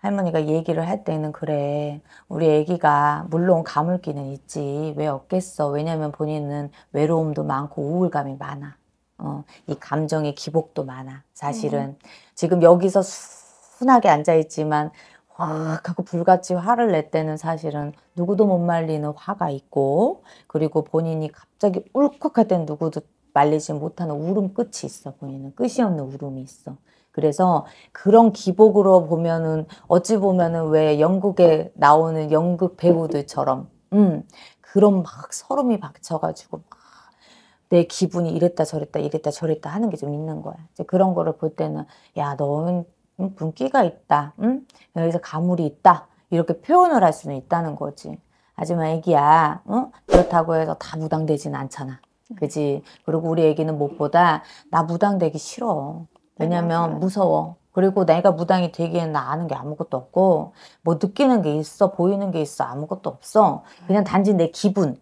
할머니가 얘기를 할 때는 그래 우리 애기가 물론 가물기는 있지 왜 없겠어 왜냐면 본인은 외로움도 많고 우울감이 많아 어, 이 감정의 기복도 많아 사실은 음. 지금 여기서 순하게 앉아있지만 확 하고 불같이 화를 낼 때는 사실은 누구도 못 말리는 화가 있고 그리고 본인이 갑자기 울컥할 땐 누구도 말리지 못하는 울음 끝이 있어 보이는 끝이 없는 울음이 있어. 그래서 그런 기복으로 보면은 어찌 보면은 왜 영국에 나오는 연극 배우들처럼 음 그런 막 서름이 박혀가지고 막내 기분이 이랬다 저랬다 이랬다 저랬다 하는 게 좀 있는 거야. 이제 그런 거를 볼 때는 야 너는 음, 분기가 있다. 응? 음, 여기서 가물이 있다. 이렇게 표현을 할 수는 있다는 거지. 하지만 애기야, 어? 그렇다고 해서 다 무당되진 않잖아. 네. 그지? 그리고 우리 애기는 무엇보다 나 무당되기 싫어. 왜냐면 무서워. 그리고 내가 무당이 되기에는 나 아는 게 아무것도 없고 뭐 느끼는 게 있어 보이는 게 있어 아무것도 없어 네. 그냥 단지 내 기분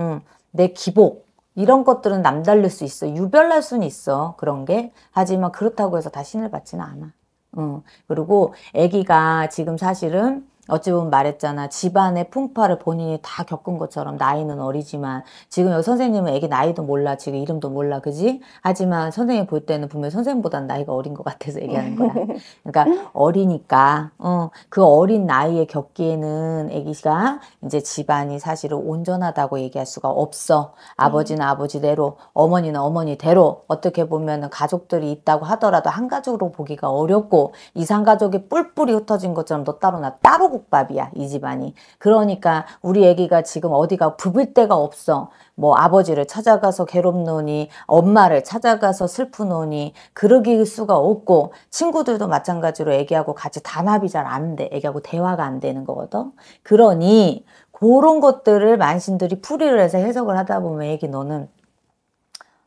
음, 내 기복 이런 것들은 남달릴 수 있어 유별날 수는 있어 그런 게 하지만 그렇다고 해서 다 신을 받지는 않아 음, 그리고 애기가 지금 사실은 어찌 보면 말했잖아. 집안의 풍파를 본인이 다 겪은 것처럼 나이는 어리지만 지금 여기 선생님은 애기 나이도 몰라. 지금 이름도 몰라. 그지? 하지만 선생님 볼 때는 분명히 선생님보단 나이가 어린 것 같아서 얘기하는 거야. 그러니까 어리니까 어, 그 어린 나이에 겪기에는 애기가 이제 집안이 사실은 온전하다고 얘기할 수가 없어. 아버지는 아버지대로 어머니는 어머니대로 어떻게 보면 가족들이 있다고 하더라도 한 가족으로 보기가 어렵고 이상 가족이 뿔뿔이 흩어진 것처럼 너 따로 나 따로 한국밥이야 이 집안이 그러니까 우리 애기가 지금 어디가 부빌 데가 없어 뭐 아버지를 찾아가서 괴롭노니 엄마를 찾아가서 슬프노니 그러길 수가 없고 친구들도 마찬가지로 애기하고 같이 단합이 잘 안돼 애기하고 대화가 안 되는 거거든 그러니 그런 것들을 만신들이 풀이를 해서 해석을 하다 보면 애기 너는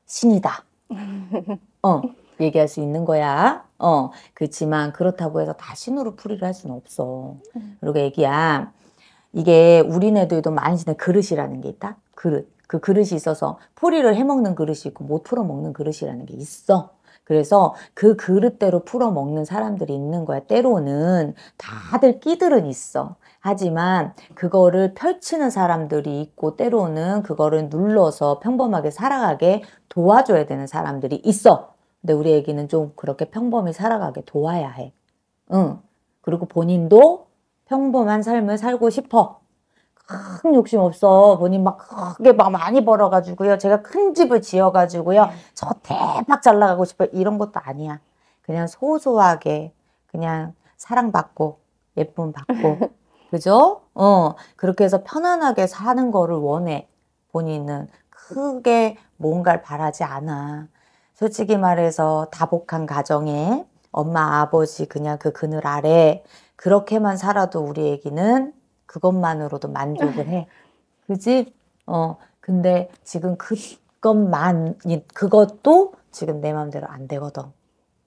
신이다 어 얘기할 수 있는 거야. 어, 그렇지만 그렇다고 해서 다 신호로 풀이를 할 수는 없어. 음. 그리고 애기야, 이게 우리네들도 만신의 그릇이라는 게 있다. 그릇. 그 그릇이 있어서 포리를 해먹는 그릇이 있고 못 풀어먹는 그릇이라는 게 있어. 그래서 그 그릇대로 풀어먹는 사람들이 있는 거야. 때로는 다들 끼들은 있어. 하지만 그거를 펼치는 사람들이 있고 때로는 그거를 눌러서 평범하게 살아가게 도와줘야 되는 사람들이 있어. 근데 우리 애기는 좀 그렇게 평범히 살아가게 도와야 해. 응. 그리고 본인도 평범한 삶을 살고 싶어. 큰 욕심 없어. 본인 막 크게 막 많이 벌어가지고요. 제가 큰 집을 지어가지고요. 네. 저 대박 잘 나가고 싶어. 이런 것도 아니야. 그냥 소소하게 그냥 사랑받고 예쁨 받고 그죠? 어 그렇게 해서 편안하게 사는 거를 원해. 본인은 크게 뭔가를 바라지 않아. 솔직히 말해서 다복한 가정에 엄마, 아버지 그냥 그 그늘 아래 그렇게만 살아도 우리 애기는 그것만으로도 만족을 해. 그지? 어, 근데 지금 그것만, 그것도 지금 내 마음대로 안 되거든.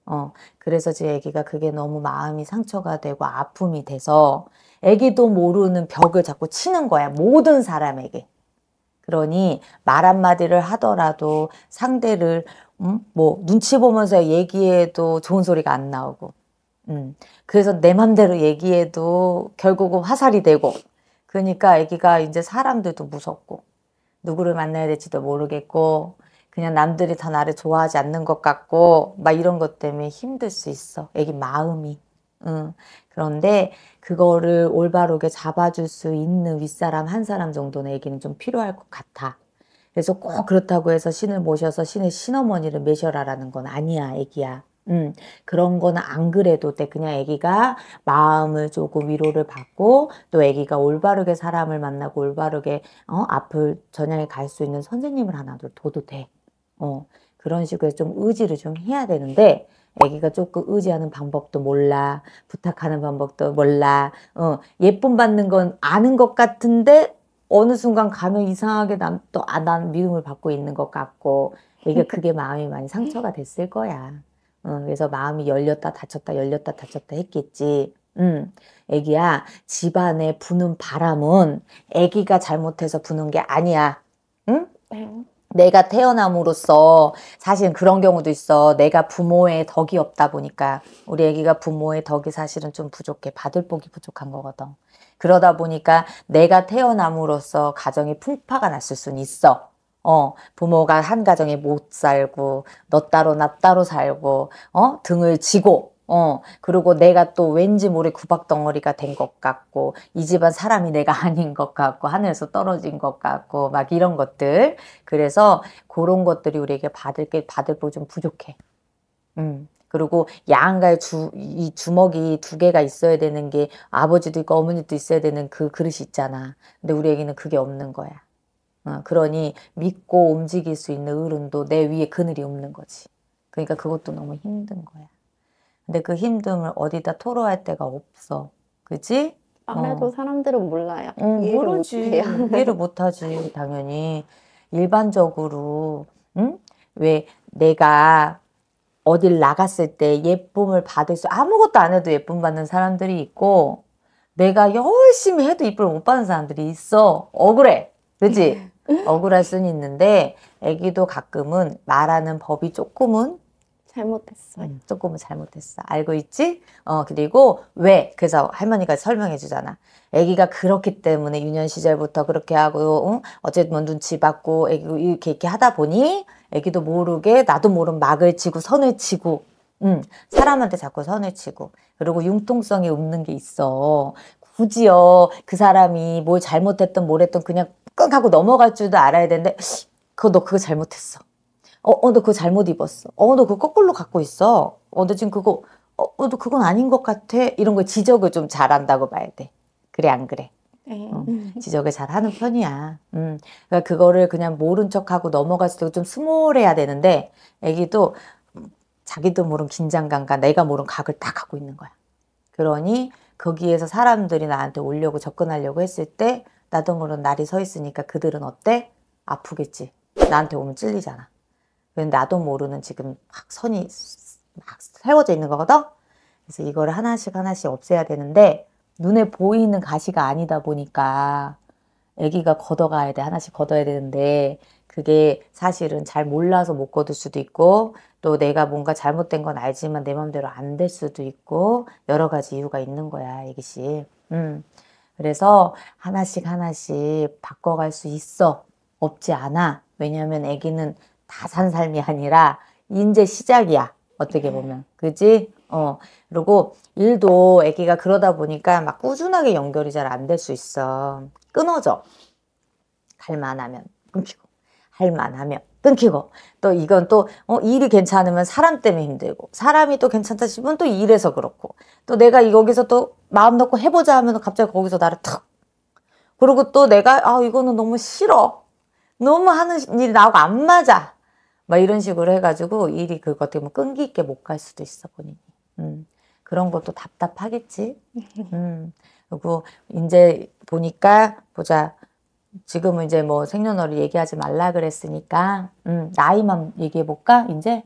어, 그래서 제 애기가 그게 너무 마음이 상처가 되고 아픔이 돼서 애기도 모르는 벽을 자꾸 치는 거야. 모든 사람에게. 그러니 말 한마디를 하더라도 상대를 음? 뭐 눈치 보면서 얘기해도 좋은 소리가 안 나오고 음. 그래서 내 맘대로 얘기해도 결국은 화살이 되고 그러니까 아기가 이제 사람들도 무섭고 누구를 만나야 될지도 모르겠고 그냥 남들이 다 나를 좋아하지 않는 것 같고 막 이런 것 때문에 힘들 수 있어 애기 마음이 음. 그런데 그거를 올바르게 잡아줄 수 있는 윗사람 한 사람 정도는 애기는좀 필요할 것 같아 그래서 꼭 그렇다고 해서 신을 모셔서 신의 신어머니를 메셔라라는 건 아니야, 애기야. 음, 그런 거안 그래도 돼. 그냥 아기가 마음을 조금 위로를 받고 또 아기가 올바르게 사람을 만나고 올바르게 어, 앞을 전향해 갈수 있는 선생님을 하나 둬도 돼. 어, 그런 식으로 좀 의지를 좀 해야 되는데 아기가 조금 의지하는 방법도 몰라 부탁하는 방법도 몰라 어, 예쁨 받는 건 아는 것 같은데 어느 순간 가면 이상하게 난또 아, 난 미움을 받고 있는 것 같고 이게 그게 마음이 많이 상처가 됐을 거야. 어, 그래서 마음이 열렸다 닫혔다 열렸다 닫혔다 했겠지. 음, 애기야, 집안에 부는 바람은 애기가 잘못해서 부는 게 아니야. 응. 네. 내가 태어남으로써 사실 그런 경우도 있어. 내가 부모의 덕이 없다 보니까 우리 애기가 부모의 덕이 사실은 좀 부족해. 받을 복이 부족한 거거든. 그러다 보니까 내가 태어남으로써 가정이 풍파가 났을 순 있어. 어, 부모가 한 가정에 못 살고, 너 따로, 나 따로 살고, 어, 등을 지고, 어, 그리고 내가 또 왠지 모르게 구박덩어리가 된 것 같고, 이 집안 사람이 내가 아닌 것 같고, 하늘에서 떨어진 것 같고, 막 이런 것들. 그래서 그런 것들이 우리에게 받을 게, 받을 게좀 부족해. 음. 그리고 양가의 주, 이 주먹이 두 개가 있어야 되는 게 아버지도 있고 어머니도 있어야 되는 그 그릇이 있잖아. 근데 우리에게는 그게 없는 거야. 어, 그러니 믿고 움직일 수 있는 어른도 내 위에 그늘이 없는 거지. 그러니까 그것도 너무 힘든 거야. 근데 그 힘듦을 어디다 토로할 데가 없어. 그지? 아무래도 어. 사람들은 몰라요. 응, 모르지. 이해를 못하지, 당연히. 일반적으로, 응? 왜 내가 어딜 나갔을 때 예쁨을 받을 수 아무것도 안 해도 예쁨 받는 사람들이 있고 내가 열심히 해도 이쁨을못 받는 사람들이 있어 억울해 그지 음. 억울할 수는 있는데 애기도 가끔은 말하는 법이 조금은 잘못했어. 응, 음. 조금은 잘못했어. 알고 있지? 어, 그리고 왜? 그래서 할머니가 설명해 주잖아. 아기가 그렇기 때문에 유년 시절부터 그렇게 하고, 응? 어쨌든 뭐 눈치 받고, 애기 이렇게 이렇게 하다 보니, 아기도 모르게 나도 모른 막을 치고 선을 치고, 응, 사람한테 자꾸 선을 치고, 그리고 융통성이 없는 게 있어. 굳이요, 그 사람이 뭘 잘못했든 뭘 했든 그냥 끙 하고 넘어갈 줄도 알아야 되는데, 그거 너 그거 잘못했어. 어, 어, 너 그거 잘못 입었어. 어, 너 그거 거꾸로 갖고 있어. 어, 너 지금 그거, 어, 어, 너 그건 아닌 것 같아. 이런 거 지적을 좀 잘한다고 봐야 돼. 그래, 안 그래? 네. 응. 음. 지적을 잘 하는 편이야. 음. 그러니까 그거를 그냥 모른 척하고 넘어갔을 때좀 스몰해야 되는데, 애기도 자기도 모른 긴장감과 내가 모른 각을 다 갖고 있는 거야. 그러니 거기에서 사람들이 나한테 오려고 접근하려고 했을 때, 나도 모른 날이 서 있으니까 그들은 어때? 아프겠지. 나한테 오면 찔리잖아. 나도 모르는 지금 막 선이 막 세워져 있는 거거든? 그래서 이걸 하나씩 하나씩 없애야 되는데 눈에 보이는 가시가 아니다 보니까 아기가 걷어가야 돼. 하나씩 걷어야 되는데 그게 사실은 잘 몰라서 못 걷을 수도 있고 또 내가 뭔가 잘못된 건 알지만 내 맘대로 안 될 수도 있고 여러 가지 이유가 있는 거야, 애기씨 음. 그래서 하나씩 하나씩 바꿔갈 수 있어. 없지 않아. 왜냐하면 아기는 다산 삶이 아니라 이제 시작이야. 어떻게 네. 보면. 그지? 어. 그리고 일도 아기가 그러다 보니까 막 꾸준하게 연결이 잘 안 될 수 있어. 끊어져. 할만하면 끊기고. 할만하면 끊기고 또 이건 또 어, 일이 괜찮으면 사람 때문에 힘들고 사람이 또 괜찮다 싶으면 또 일해서 그렇고 또 내가 여기서 또 마음 놓고 해보자 하면 갑자기 거기서 나를 탁 그리고 또 내가 아 이거는 너무 싫어 너무 하는 일이 나하고 안 맞아 막 이런 식으로 해가지고 일이 그 어떻게 보면 끈기 있게 못 갈 수도 있어 본인이. 음. 그런 것도 답답하겠지. 음. 그리고 이제 보니까 보자. 지금은 이제 뭐 생년월일 얘기하지 말라 그랬으니까 음, 나이만 얘기해 볼까 이제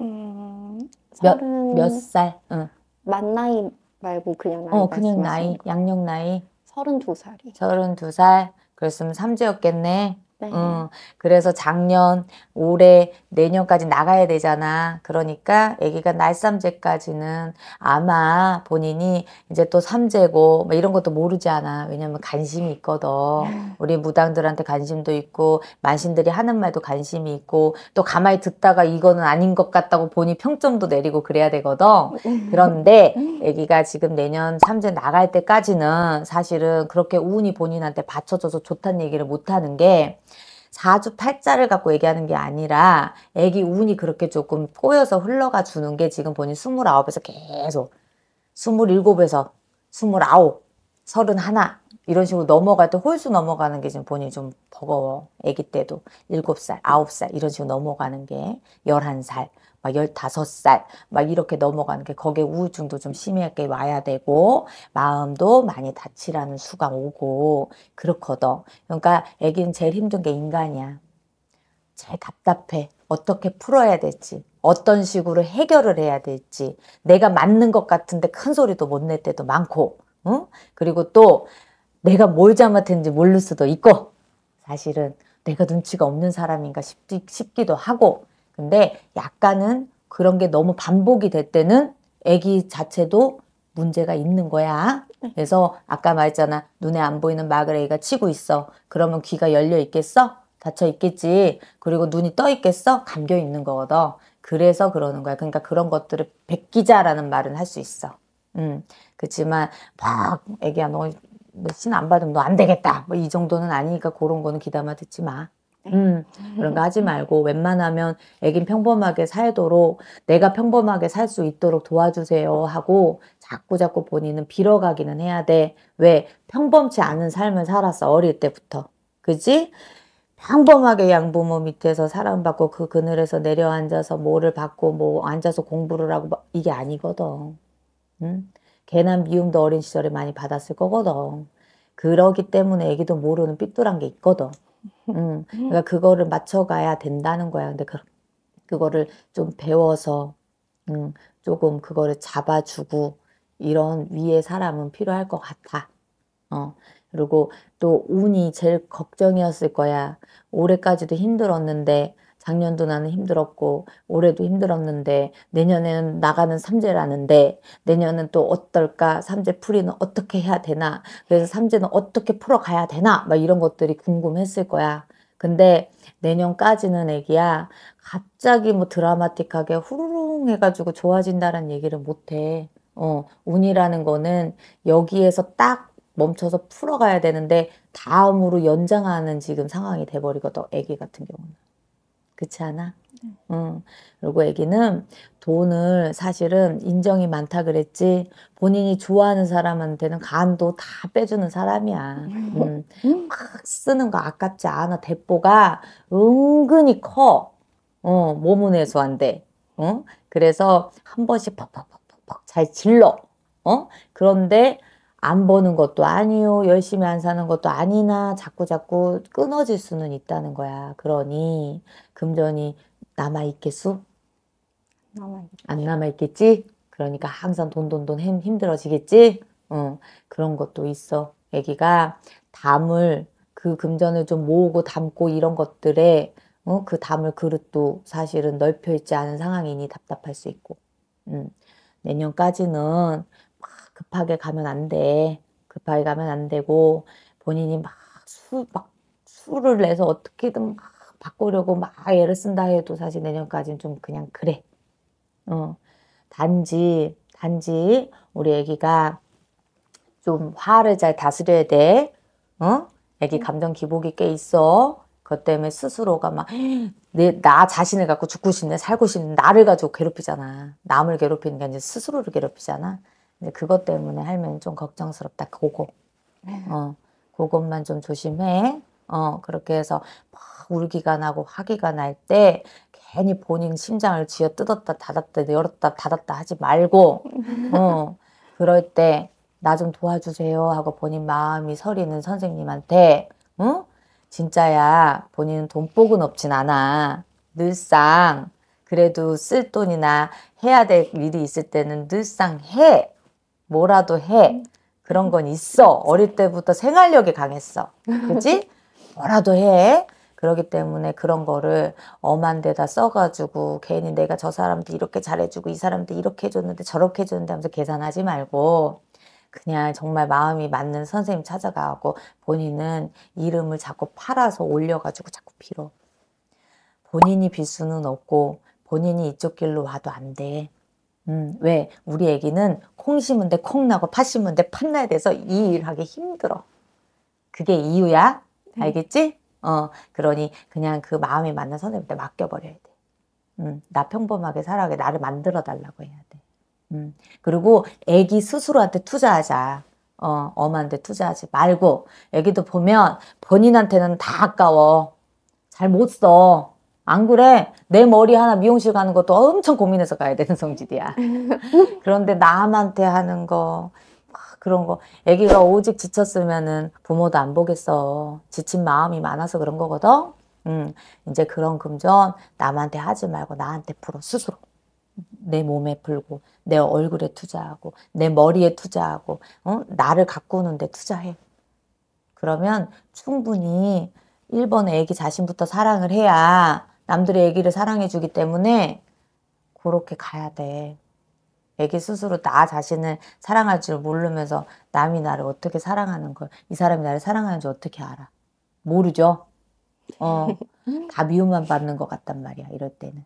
음, 몇몇 살? 응. 만 나이 말고 그냥 나이. 어 그냥 나이 양력 나이. 서른 살이. 서른 살. 그랬으면 삼재였겠네. 네. 음, 그래서 작년, 올해, 내년까지 나가야 되잖아. 그러니까 아기가 날삼재까지는 아마 본인이 이제 또 삼재고 뭐 이런 것도 모르지 않아. 왜냐면 관심이 있거든. 음. 우리 무당들한테 관심도 있고 만신들이 하는 말도 관심이 있고 또 가만히 듣다가 이거는 아닌 것 같다고 본인 평점도 내리고 그래야 되거든. 그런데 아기가 지금 내년 삼재 나갈 때까지는 사실은 그렇게 운이 본인한테 받쳐줘서 좋다는 얘기를 못 하는 게 사주 팔자를 갖고 얘기하는 게 아니라 애기 운이 그렇게 조금 꼬여서 흘러가 주는 게 지금 본인 29에서 계속 27에서 29, 31 이런 식으로 넘어갈 때 홀수 넘어가는 게 지금 본인이 좀 버거워. 애기 때도 7살, 9살 이런 식으로 넘어가는 게 11살 막 15살 막 이렇게 넘어가는 게 거기에 우울증도 좀 심하게 와야 되고 마음도 많이 다치라는 수가 오고 그렇거든. 그러니까 애기는 제일 힘든 게 인간이야. 제일 답답해. 어떻게 풀어야 될지 어떤 식으로 해결을 해야 될지 내가 맞는 것 같은데 큰 소리도 못 낼 때도 많고 응? 그리고 또 내가 뭘 잘못했는지 모를 수도 있고 사실은 내가 눈치가 없는 사람인가 싶기, 도 하고 근데 약간은 그런 게 너무 반복이 될 때는 아기 자체도 문제가 있는 거야. 네. 그래서 아까 말했잖아. 눈에 안 보이는 막을 애기가 치고 있어. 그러면 귀가 열려 있겠어? 닫혀 있겠지. 그리고 눈이 떠 있겠어? 감겨 있는 거거든. 그래서 그러는 거야. 그러니까 그런 것들을 베끼자라는 말은 할 수 있어. 음. 그렇지만 막 애기야 너 신 안 받으면 너 안 되겠다. 뭐 이 정도는 아니니까 그런 거는 귀담아 듣지 마. 네. 음, 그런 거 하지 음. 말고 웬만하면 애긴 평범하게 살도록 내가 평범하게 살 수 있도록 도와주세요 하고 자꾸 자꾸 본인은 빌어가기는 해야 돼. 왜? 평범치 않은 삶을 살았어 어릴 때부터. 그지? 평범하게 양부모 밑에서 사랑받고 그 그늘에서 내려앉아서 뭐를 받고 뭐 앉아서 공부를 하고 이게 아니거든. 응? 개난 미움도 어린 시절에 많이 받았을 거거든. 그러기 때문에 애기도 모르는 삐뚤한 게 있거든. 음, 그러니까 그거를 맞춰가야 된다는 거야. 근데 그, 그거를 좀 배워서 음, 조금 그거를 잡아주고 이런 위에 사람은 필요할 것 같아. 어. 그리고 또 운이 제일 걱정이었을 거야. 올해까지도 힘들었는데 작년도 나는 힘들었고 올해도 힘들었는데 내년에는 나가는 삼재라는데 내년은 또 어떨까 삼재 풀이는 어떻게 해야 되나 그래서 삼재는 어떻게 풀어가야 되나 막 이런 것들이 궁금했을 거야. 근데 내년까지는 애기야 갑자기 뭐 드라마틱하게 후루룽 해가지고 좋아진다는 얘기를 못해. 어, 운이라는 거는 여기에서 딱 멈춰서 풀어가야 되는데 다음으로 연장하는 지금 상황이 돼버리거든 애기 같은 경우는. 그렇지 않아? 네. 음. 그리고 애기는 돈을 사실은 인정이 많다 그랬지 본인이 좋아하는 사람한테는 간도 다 빼주는 사람이야. 음. 막 쓰는 거 아깝지 않아. 대포가 은근히 커. 어, 몸은 해소한데. 어? 그래서 한 번씩 퍽퍽퍽퍽퍽 잘 질러. 어? 그런데 안 버는 것도 아니요. 열심히 안 사는 것도 아니나 자꾸자꾸 끊어질 수는 있다는 거야. 그러니 금전이 남아 있겠소? 남아 안 남아 있겠지? 그러니까 항상 돈 돈돈 힘들어지겠지? 어, 그런 것도 있어. 애기가 담을 그 금전을 좀 모으고 담고 이런 것들에 어, 그 담을 그릇도 사실은 넓혀 있지 않은 상황이니 답답할 수 있고. 음. 내년까지는 막 급하게 가면 안 돼. 급하게 가면 안 되고 본인이 막 술, 막 술을 내서 어떻게든 막 바꾸려고 막 애를 쓴다 해도 사실 내년까지는 좀 그냥 그래. 어, 단지, 단지 우리 애기가 좀 화를 잘 다스려야 돼. 어? 애기 음. 감정 기복이 꽤 있어. 그것 때문에 스스로가 막, 내, 나 자신을 갖고 죽고 싶네, 살고 싶네, 나를 가지고 괴롭히잖아. 남을 괴롭히는 게 아니라 스스로를 괴롭히잖아. 근데 그것 때문에 할면 좀 걱정스럽다, 그거. 음. 어, 그것만 좀 조심해. 어, 그렇게 해서 막 울기가 나고 화기가 날 때 괜히 본인 심장을 쥐어 뜯었다 닫았다 열었다 닫았다 하지 말고 어, 그럴 때 나 좀 도와주세요 하고 본인 마음이 서리는 선생님한테 응? 진짜야 본인은 돈복은 없진 않아 늘상 그래도 쓸 돈이나 해야 될 일이 있을 때는 늘상 해 뭐라도 해 그런 건 있어 어릴 때부터 생활력이 강했어 그지 뭐라도 해. 그러기 때문에 그런 거를 엄한 데다 써가지고 괜히 내가 저 사람도 이렇게 잘해주고 이 사람도 이렇게 해줬는데 저렇게 해줬는데 하면서 계산하지 말고 그냥 정말 마음이 맞는 선생님 찾아가고 본인은 이름을 자꾸 팔아서 올려가지고 자꾸 빌어. 본인이 빌 수는 없고 본인이 이쪽 길로 와도 안 돼. 음, 왜? 우리 애기는 콩 심은 데 콩 나고 팥 심은 데 팥 나야 돼서 이 일하기 힘들어. 그게 이유야? 음. 알겠지? 어, 그러니 그냥 그 마음이 맞는 선생님한테 맡겨버려야 돼. 음, 나 평범하게 살아게 나를 만들어 달라고 해야 돼. 음, 그리고 애기 스스로한테 투자하자. 어, 엄한테 투자하지 말고 애기도 보면 본인한테는 다 아까워. 잘 못 써. 안 그래? 내 머리 하나 미용실 가는 것도 엄청 고민해서 가야 되는 성질이야. 그런데 남한테 하는 거, 그런 거애기가 오직 지쳤으면은 부모도 안 보겠어 지친 마음이 많아서 그런 거거든 음 이제 그런 금전 남한테 하지 말고 나한테 풀어 스스로 내 몸에 풀고 내 얼굴에 투자하고 내 머리에 투자하고 어? 나를 가꾸는 데 투자해 그러면 충분히 1번 애기 자신부터 사랑을 해야 남들의 애기를 사랑해 주기 때문에 그렇게 가야 돼. 애기 스스로 나 자신을 사랑할 줄 모르면서 남이 나를 어떻게 사랑하는 걸, 이 사람이 나를 사랑하는지 어떻게 알아? 모르죠. 어, 다 미움만 받는 것 같단 말이야, 이럴 때는.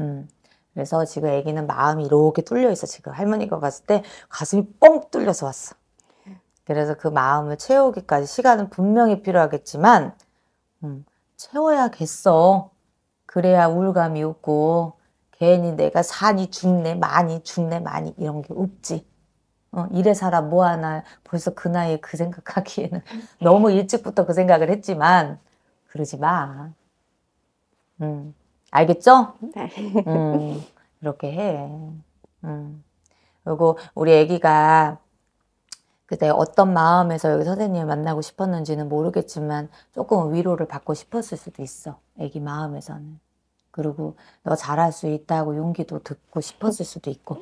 음. 그래서 지금 애기는 마음이 이렇게 뚫려 있어, 지금. 할머니가 봤을 때 가슴이 뻥 뚫려서 왔어. 그래서 그 마음을 채우기까지 시간은 분명히 필요하겠지만, 음, 채워야겠어. 그래야 우울감이 없고, 괜히 내가 산이 죽네, 많이 죽네, 많이 이런 게 없지. 어, 이래 살아 뭐하나 벌써 그 나이에 그 생각하기에는 너무 일찍부터 그 생각을 했지만 그러지 마. 음, 알겠죠? 네. 음, 이렇게 해. 음. 그리고 우리 애기가 그때 어떤 마음에서 여기 선생님을 만나고 싶었는지는 모르겠지만 조금 위로를 받고 싶었을 수도 있어. 애기 마음에서는. 그리고 너 잘할 수 있다고 용기도 듣고 싶었을 수도 있고.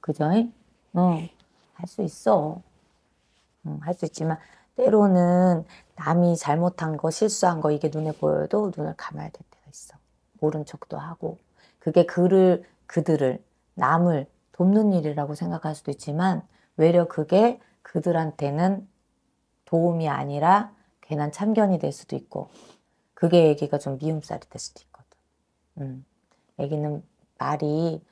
그죠? 응. 어, 할수 있어. 응, 음, 할수 있지만 때로는 남이 잘못한 거, 실수한 거 이게 눈에 보여도 눈을 감아야 될 때가 있어. 모른 척도 하고. 그게 그를, 그들을, 남을 돕는 일이라고 생각할 수도 있지만 외려 그게 그들한테는 도움이 아니라 괜한 참견이 될 수도 있고 그게 얘기가 좀 미움살이 될 수도 있고 음. 애기는 말이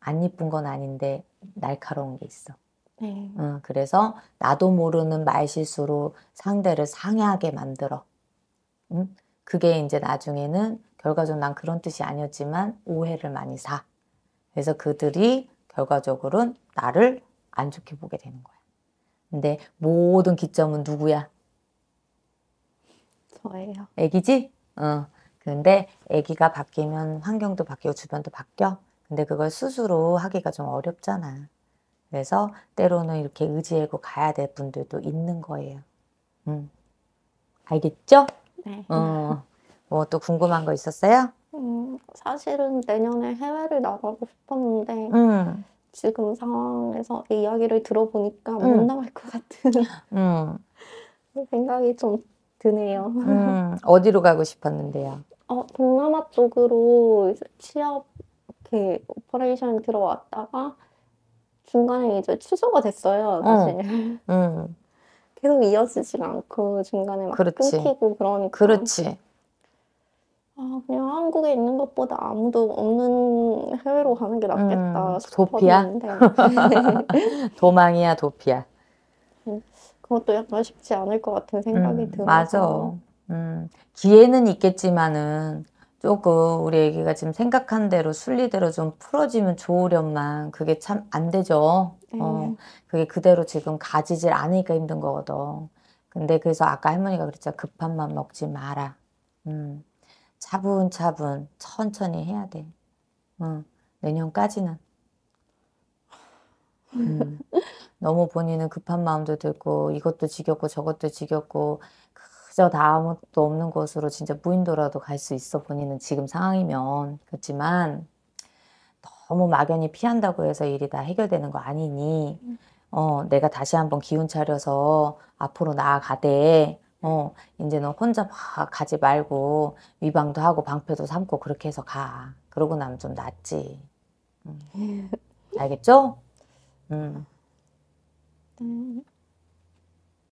안 이쁜 건 아닌데 날카로운 게 있어. 네. 어, 그래서 나도 모르는 말실수로 상대를 상해하게 만들어. 음? 그게 이제 나중에는 결과적으로 난 그런 뜻이 아니었지만 오해를 많이 사. 그래서 그들이 결과적으로는 나를 안 좋게 보게 되는 거야. 근데 모든 기점은 누구야? 저예요. 애기지? 어. 근데 아기가 바뀌면 환경도 바뀌고 주변도 바뀌어. 근데 그걸 스스로 하기가 좀 어렵잖아. 그래서 때로는 이렇게 의지하고 가야 될 분들도 있는 거예요. 음. 알겠죠? 네. 어, 뭐또 궁금한 거 있었어요? 음, 사실은 내년에 해외를 나가고 싶었는데 음. 지금 상황에서 이 이야기를 들어보니까 음. 못 나갈 것 같은 음. 생각이 좀 드네요. 음, 어디로 가고 싶었는데요? 어, 동남아 쪽으로 취업 이렇게 오퍼레이션 들어왔다가 중간에 이제 취소가 됐어요. 어. 사실 응. 음. 응. 계속 이어지지 않고 중간에 막 그렇지. 끊기고 그러니까 그렇지. 아, 그냥 한국에 있는 것보다 아무도 없는 해외로 가는 게 낫겠다 음, 도피야? 도망이야 도피야. 음, 그것도 약간 쉽지 않을 것 같은 생각이 음, 들어서. 맞아. 음, 기회는 있겠지만은 조금 우리 애기가 지금 생각한 대로 순리대로 좀 풀어지면 좋으련만 그게 참 안 되죠. 네. 어, 그게 그대로 지금 가지질 않으니까 힘든 거거든. 근데 그래서 아까 할머니가 그랬죠 급한 맘 먹지 마라. 음, 차분차분 천천히 해야 돼. 어, 내년까지는. 음, 너무 본인은 급한 마음도 들고 이것도 지겹고 저것도 지겹고 그 그저 다 아무것도 없는 곳으로 진짜 무인도라도 갈 수 있어 본인은 지금 상황이면 그렇지만 너무 막연히 피한다고 해서 일이 다 해결되는 거 아니니 음. 어 내가 다시 한번 기운 차려서 앞으로 나아가되 어 이제는 혼자 막 가지 말고 위방도 하고 방패도 삼고 그렇게 해서 가 그러고 나면 좀 낫지 음. 알겠죠? 음. 음.